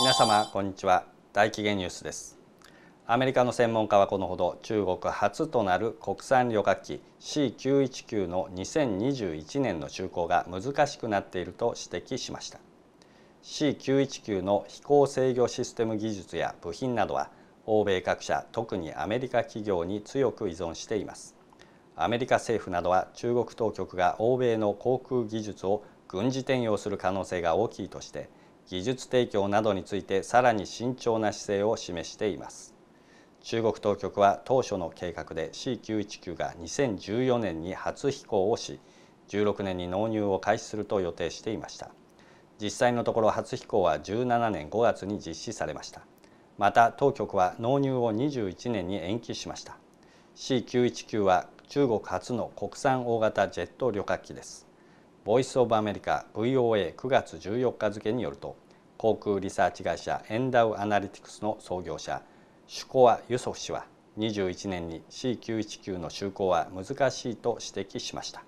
皆様こんにちは大紀元ニュースですアメリカの専門家はこのほど中国初となる国産旅客機 C919 の2021年の就航が難しくなっていると指摘しました C919 の飛行制御システム技術や部品などは欧米各社特にアメリカ企業に強く依存していますアメリカ政府などは中国当局が欧米の航空技術を軍事転用する可能性が大きいとして技術提供などについてさらに慎重な姿勢を示しています中国当局は当初の計画で C919 が2014年に初飛行をし16年に納入を開始すると予定していました実際のところ初飛行は17年5月に実施されましたまた当局は納入を21年に延期しました C919 は中国初の国産大型ジェット旅客機ですボイス・オブ・アメリカ VOA9 月14日付によると航空リサーチ会社エンダウ・アナリティクスの創業者シュコワ・ユソフ氏は21年に C919 の就航は難しいと指摘しました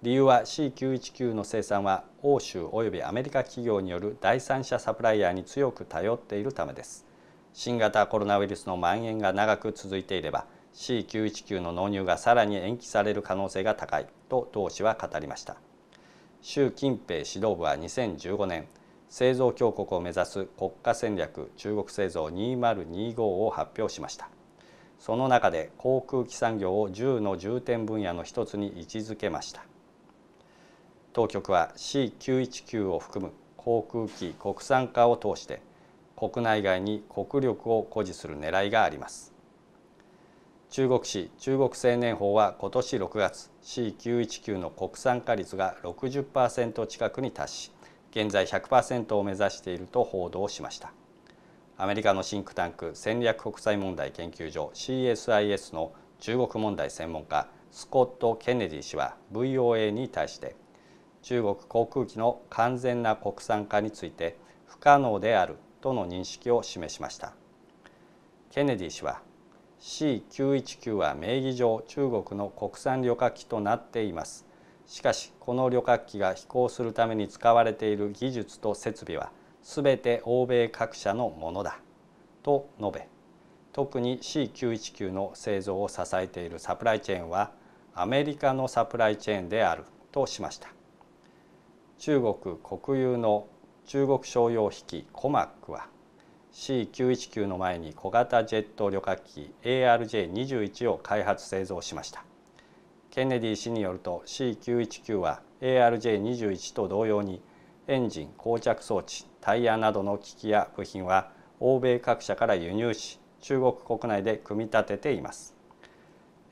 理由は C919 の生産は欧州及びアメリカ企業による第三者サプライヤーに強く頼っているためです新型コロナウイルスの蔓延が長く続いていれば C919 の納入がさらに延期される可能性が高いと同氏は語りました習近平指導部は2015年製造強国を目指す国家戦略中国製造2025を発表しましたその中で航空機産業を10の重点分野の一つに位置づけました当局は C919 を含む航空機国産化を通して国内外に国力を誇示する狙いがあります中国市中国青年法は今年6月 C919 の国産化率が60%近くに達し現在100%を目指していると報道しましたアメリカのシンクタンク戦略国際問題研究所 CSIS の中国問題専門家スコット・ケネディ氏は VOA に対して中国航空機の完全な国産化について不可能であるとの認識を示しましたケネディ氏は C919 は名義上中国の国産旅客機となっていますしかしこの旅客機が飛行するために使われている技術と設備は全て欧米各社のものだと述べ特に C919 の製造を支えているサプライチェーンはアメリカのサプライチェーンであるとしました中国国有の中国商用機コマックは C919 の前に小型ジェット旅客機 ARJ21 を開発製造しましたケネディ氏によると C919 は ARJ21 と同様にエンジン膠着装置タイヤなどの機器や部品は欧米各社から輸入し中国国内で組み立てています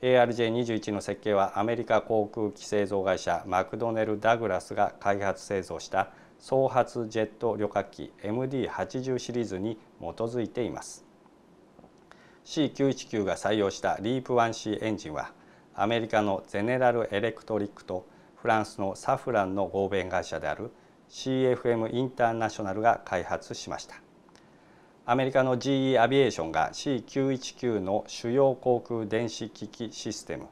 ARJ21 の設計はアメリカ航空機製造会社マクドネル・ダグラスが開発製造した創発ジェット旅客機 MD80 シリーズに基づいています C919 が採用したリープ 1C エンジンはアメリカのゼネラル・エレクトリックとフランスのサフランの合弁会社である CFM インターナショナルが開発しましたアメリカの GE アビエーションが C919 の主要航空電子機器システム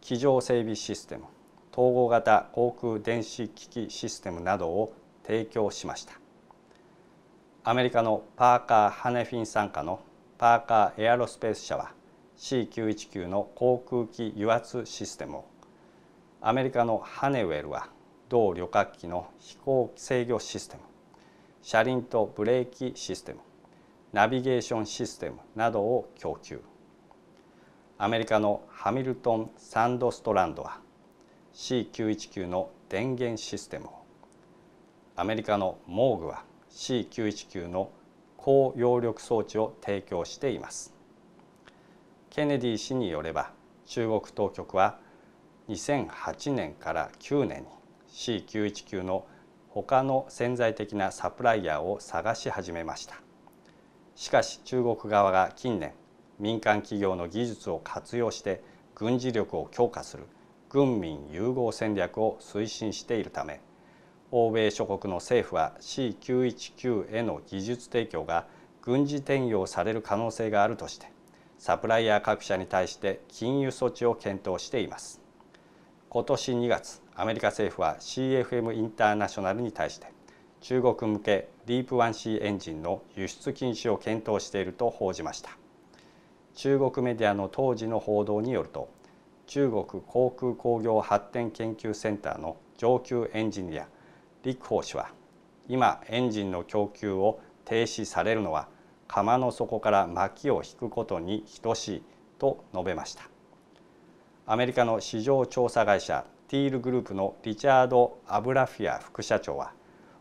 機上整備システム統合型航空電子機器システムなどを提供しましたアメリカのパーカー・ハネフィン傘下のパーカーエアロスペース社は C919 の航空機油圧システムをアメリカのハネウェルは同旅客機の飛行制御システム車輪とブレーキシステムナビゲーションシステムなどを供給アメリカのハミルトン・サンドストランドは C919 の電源システムをアメリカのモーグは C919 の高揚力装置を提供していますケネディ氏によれば中国当局は2008年から9年に C919 の他の潜在的なサプライヤーを探し始めましたしかし中国側が近年民間企業の技術を活用して軍事力を強化する軍民融合戦略を推進しているため欧米諸国の政府は C919 への技術提供が軍事転用される可能性があるとしてサプライヤー各社に対して禁輸措置を検討しています今年2月アメリカ政府は CFM インターナショナルに対して中国向けディープ 1C エンジンの輸出禁止を検討していると報じました中国メディアの当時の報道によると中国航空工業発展研究センターの上級エンジニア陸法氏は今エンジンの供給を停止されるのは釜の底から薪を引くことに等しいと述べましたアメリカの市場調査会社ティールグループのリチャード・アブラフィア副社長は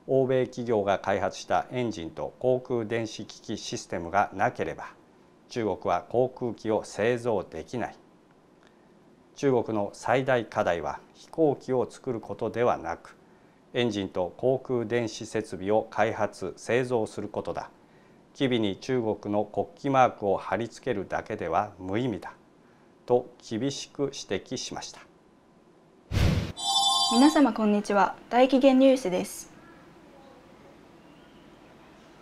欧米企業が開発したエンジンと航空電子機器システムがなければ中国は航空機を製造できない中国の最大課題は飛行機を作ることではなくエンジンと航空電子設備を開発製造することだ機微に中国の国旗マークを貼り付けるだけでは無意味だと厳しく指摘しました皆様こんにちは大紀元ニュースです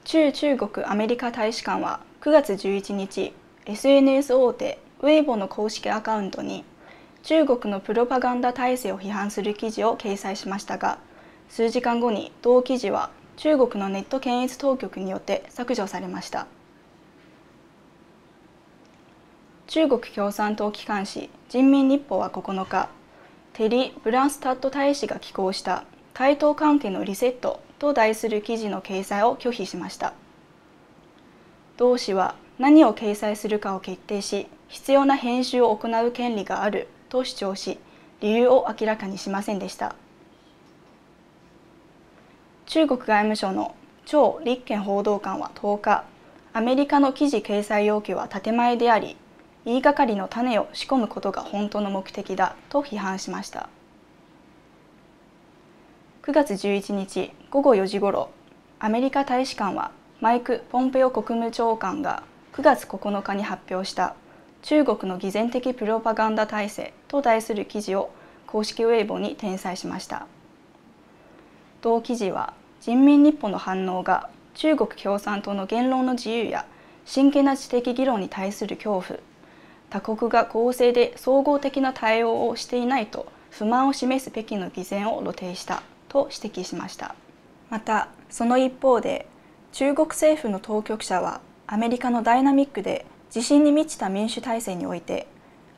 中中国アメリカ大使館は9月11日 SNS 大手ウェイボの公式アカウントに中国のプロパガンダ体制を批判する記事を掲載しましたが数時間後に同記事は中国のネット検閲当局によって削除されました中国共産党機関紙「人民日報」は9日テリ・ブランスタット大使が寄稿した「対等関係のリセット」と題する記事の掲載を拒否しました同氏は何を掲載するかを決定し必要な編集を行う権利があると主張し理由を明らかにしませんでした中国外務省の張立憲報道官は10日アメリカの記事掲載要求は建前であり言いがかりの種を仕込むことが本当の目的だと批判しました9月11日午後4時ごろアメリカ大使館はマイク・ポンペオ国務長官が9月9日に発表した中国の偽善的プロパガンダ体制と題する記事を公式ウェイボーに転載しました。同記事は人民日報の反応が中国共産党の言論の自由や真剣な知的議論に対する恐怖他国が公正で総合的な対応をしていないと不満を示す北京の偽善を露呈したと指摘しましたまたその一方で中国政府の当局者はアメリカのダイナミックで自信に満ちた民主体制において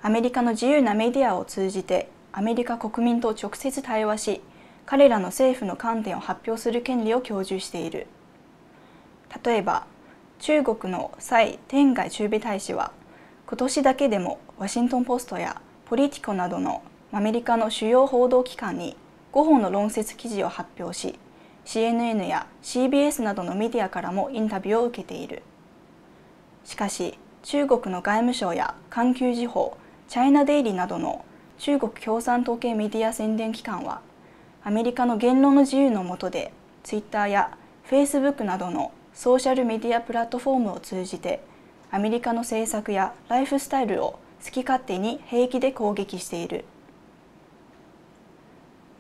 アメリカの自由なメディアを通じてアメリカ国民と直接対話し彼らの政府の観点を発表する権利を享受している例えば中国の蔡天外駐米大使は今年だけでもワシントン・ポストやポリティコなどのアメリカの主要報道機関に5本の論説記事を発表し CNN や CBS などのメディアからもインタビューを受けているしかし中国の外務省や環球時報チャイナデイリーなどの中国共産党系メディア宣伝機関はアメリカの言論の自由の下でツイッターやフェイスブックなどのソーシャルメディアプラットフォームを通じてアメリカの政策やライフスタイルを好き勝手に平気で攻撃している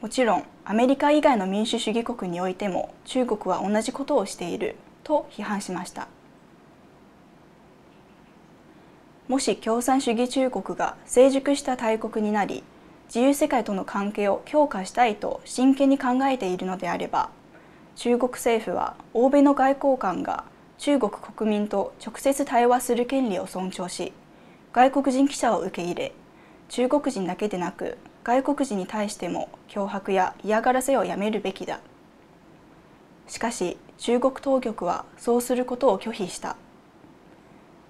もちろんアメリカ以外の民主主義国においても中国は同じことをしていると批判しましたもし共産主義中国が成熟した大国になり自由世界との関係を強化したいと真剣に考えているのであれば中国政府は欧米の外交官が中国国民と直接対話する権利を尊重し外国人記者を受け入れ中国人だけでなく外国人に対しても脅迫や嫌がらせをやめるべきだしかし中国当局はそうすることを拒否した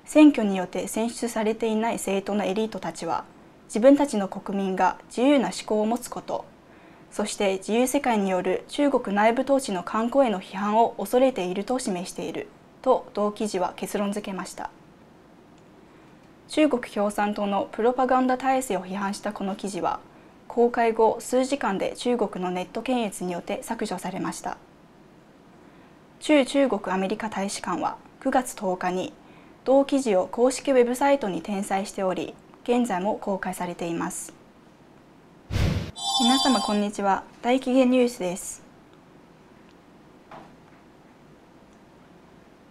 選挙によって選出されていない政党のエリートたちは自分たちの国民が自由な思考を持つことそして自由世界による中国内部統治の観光への批判を恐れていると示していると同記事は結論付けました中国共産党のプロパガンダ体制を批判したこの記事は公開後数時間で中国のネット検閲によって削除されました中中国アメリカ大使館は9月10日に同記事を公式ウェブサイトに転載しており現在も公開されています皆様こんにちは大起源ニュースです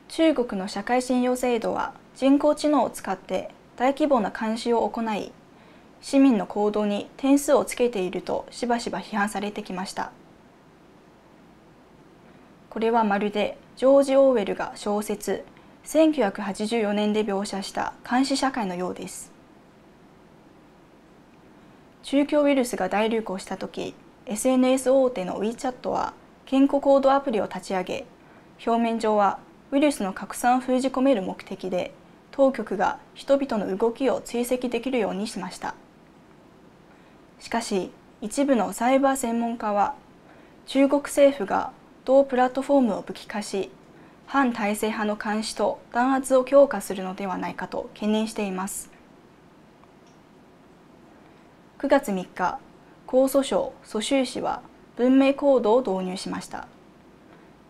中国の社会信用制度は人工知能を使って大規模な監視を行い市民の行動に点数をつけているとしばしば批判されてきましたこれはまるでジョージ・オーウェルが小説1984年で描写した監視社会のようです宗教ウイルスが大流行した時 SNS 大手の WeChat は健康行動アプリを立ち上げ表面上はウイルスの拡散を封じ込める目的で当局が人々の動きを追跡できるようにしましたしかし一部のサイバー専門家は中国政府が同プラットフォームを武器化し反体制派の監視と弾圧を強化するのではないかと懸念しています9月3日江蘇省蘇州市は文明コードを導入しました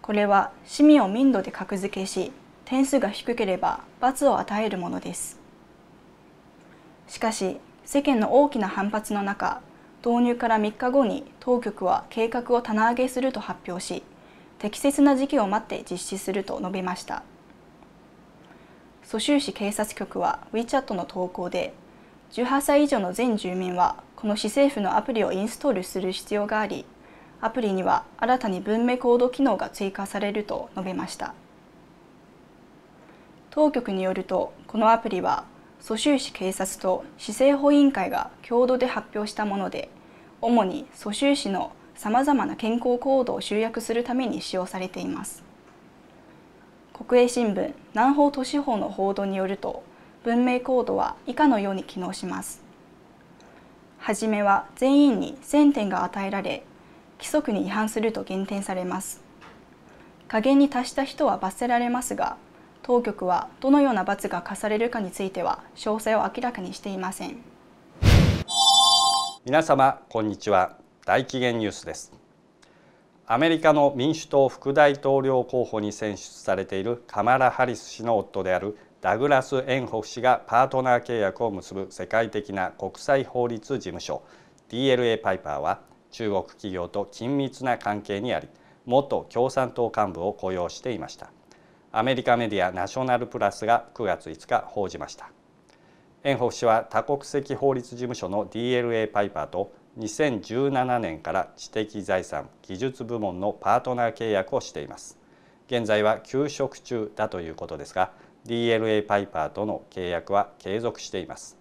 これは市民を民度で格付けし点数が低ければ罰を与えるものですしかし世間の大きな反発の中導入から3日後に当局は計画を棚上げすると発表し適切な時期を待って実施すると述べました蘇州市警察局は WeChat の投稿で18歳以上の全住民はこの市政府のアプリをインストールする必要がありアプリには新たに文明コード機能が追加されると述べました当局によるとこのアプリは蘇州市警察と市政法委員会が共同で発表したもので主に蘇州市のさまざまな健康行動を集約するために使用されています国営新聞南方都市法の報道によると文明コードは以下のように機能します。はじめは全員に1000点が与えられ、規則に違反すると減点されます。加減に達した人は罰せられますが、当局はどのような罰が課されるかについては詳細を明らかにしていません。皆様こんにちは。大紀元ニュースです。アメリカの民主党副大統領候補に選出されているカマラ・ハリス氏の夫であるダグラス・エンホフ氏がパートナー契約を結ぶ世界的な国際法律事務所 DLA パイパーは中国企業と緊密な関係にあり元共産党幹部を雇用していましたアメリカメディアナショナルプラスが9月5日報じましたエンホフ氏は多国籍法律事務所の DLA パイパーと2017年から知的財産技術部門のパートナー契約をしています現在は休職中だということですが DLA パイパーとの契約は継続しています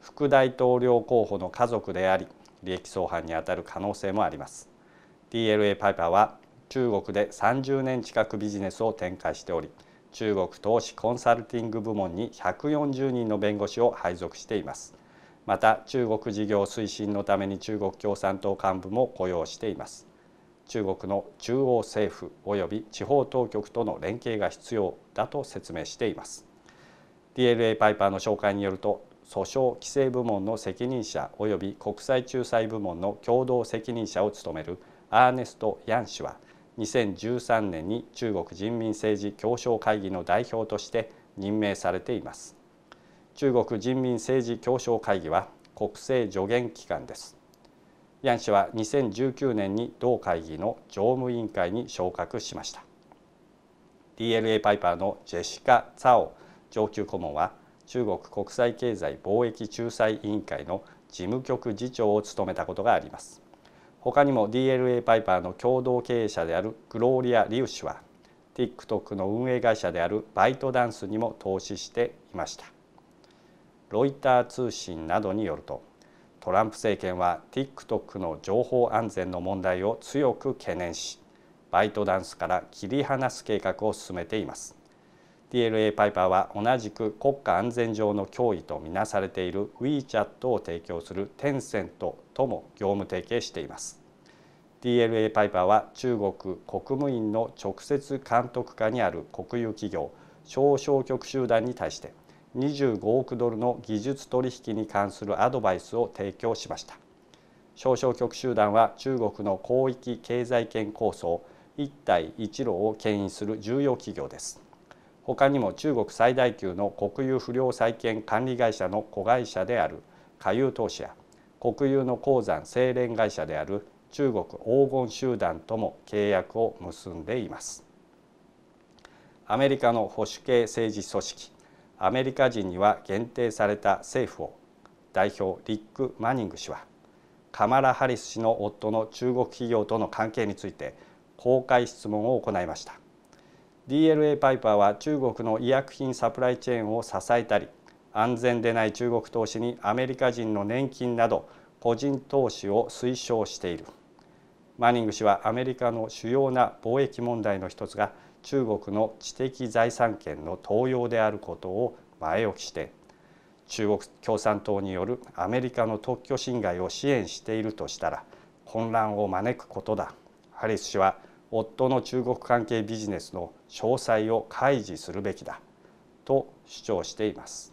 副大統領候補の家族であり利益相反にあたる可能性もあります DLA パイパーは中国で30年近くビジネスを展開しており中国投資コンサルティング部門に140人の弁護士を配属していますまた中国事業推進のために中国共産党幹部も雇用しています中国の中央政府及び地方当局との連携が必要だと説明しています DLA パイパーの紹介によると訴訟規制部門の責任者及び国際仲裁部門の共同責任者を務めるアーネスト・ヤン氏は2013年に中国人民政治協商会議の代表として任命されています中国人民政治協商会議は国政助言機関ですヤン氏は2019年に同会議の常務委員会に昇格しました DLA パイパーのジェシカ・ツァオ上級顧問は中国国際経済貿易仲裁委員会の事務局次長を務めたことがあります他にも DLA パイパーの共同経営者であるグローリア・リウ氏は TikTok の運営会社であるバイトダンスにも投資していましたロイター通信などによるとトランプ政権は TikTok の情報安全の問題を強く懸念しバイトダンスから切り離す計画を進めています DLA パイパーは同じく国家安全上の脅威とみなされている WeChat を提供するテンセントとも業務提携しています DLA パイパーは中国国務院の直接監督下にある国有企業商小局集団に対して25億ドルの技術取引に関するアドバイスを提供しました少々局集団は中国の広域経済圏構想一帯一路を牽引する重要企業です他にも中国最大級の国有不良債権管理会社の子会社である下有投資や国有の鉱山精錬会社である中国黄金集団とも契約を結んでいますアメリカの保守系政治組織アメリカ人には限定された政府を代表リック・マニング氏はカマラ・ハリス氏の夫の中国企業との関係について公開質問を行いました DLA パイパーは中国の医薬品サプライチェーンを支えたり安全でない中国投資にアメリカ人の年金など個人投資を推奨しているマニング氏はアメリカの主要な貿易問題の一つが中国の知的財産権の盗用であることを前置きして中国共産党によるアメリカの特許侵害を支援しているとしたら混乱を招くことだハリス氏は夫の中国関係ビジネスの詳細を開示するべきだと主張しています。